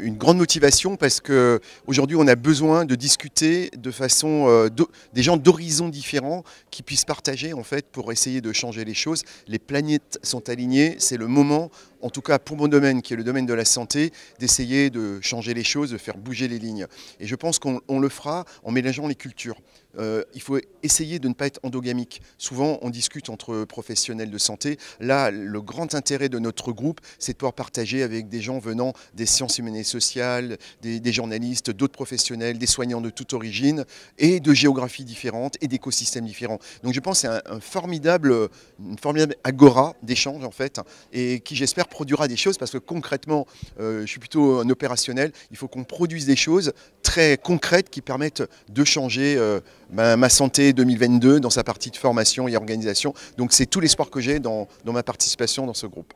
une grande motivation parce que aujourd'hui on a besoin de discuter de façon euh, des gens d'horizons différents qui puissent partager en fait pour essayer de changer les choses. Les planètes sont alignées, c'est le moment en tout cas pour mon domaine, qui est le domaine de la santé, d'essayer de changer les choses, de faire bouger les lignes. Et je pense qu'on le fera en mélangeant les cultures. Euh, il faut essayer de ne pas être endogamique. Souvent, on discute entre professionnels de santé. Là, le grand intérêt de notre groupe, c'est de pouvoir partager avec des gens venant des sciences humaines et sociales, des, journalistes, d'autres professionnels, des soignants de toute origine, et de géographies différentes, et d'écosystèmes différents. Donc je pense que c'est un, formidable, une formidable agora d'échange, en fait, et qui, j'espère, produira des choses parce que concrètement, euh, je suis plutôt un opérationnel, il faut qu'on produise des choses très concrètes qui permettent de changer euh, ma, santé 2022 dans sa partie de formation et organisation. Donc c'est tout l'espoir que j'ai dans, dans ma participation dans ce groupe.